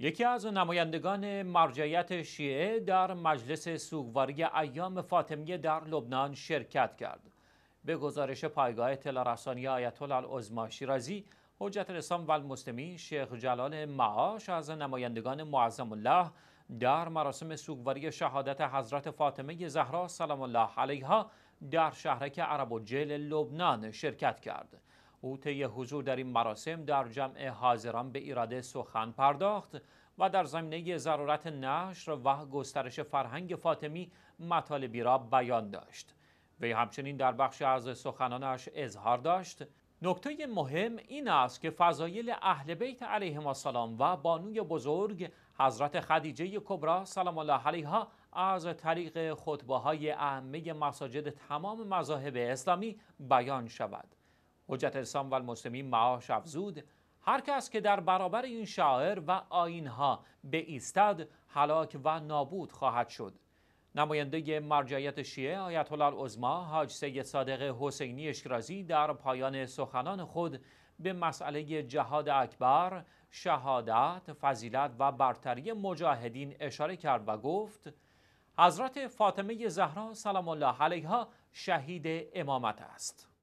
یکی از نمایندگان مرجعیت شیعه در مجلس سوگواری ایام فاطمیه در لبنان شرکت کرد. به گزارش پایگاه تلرسانی رسانی آیت الله شیرازی، حجت الاسلام و شیخ جلال معاش از نمایندگان معظم الله در مراسم سوگواری شهادت حضرت فاطمه زهرا سلام الله علیها در شهرک عرب و جل لبنان شرکت کرد. او طی حضور در این مراسم در جمع حاضران به ایراده سخن پرداخت و در زمینه ضرورت نشر و گسترش فرهنگ فاطمی مطالبی را بیان داشت وی همچنین در بخش از سخنانش اظهار داشت نکته مهم این است که فضایل اهل بیت علیهم السلام و بانوی بزرگ حضرت خدیجه کبرا سلام الله علیها از طریق خطبه های مساجد تمام مذاهب اسلامی بیان شود حجت اسلام و معاش افزود هر کس که در برابر این شاعر و آینها به ایستد حلاک و نابود خواهد شد نماینده مرجعیت شیعه آیت الله العظما حاج سید صادق حسینی اشکرازی در پایان سخنان خود به مسئله جهاد اکبر، شهادت، فضیلت و برتری مجاهدین اشاره کرد و گفت حضرت فاطمه زهرا سلام الله علیها شهید امامت است.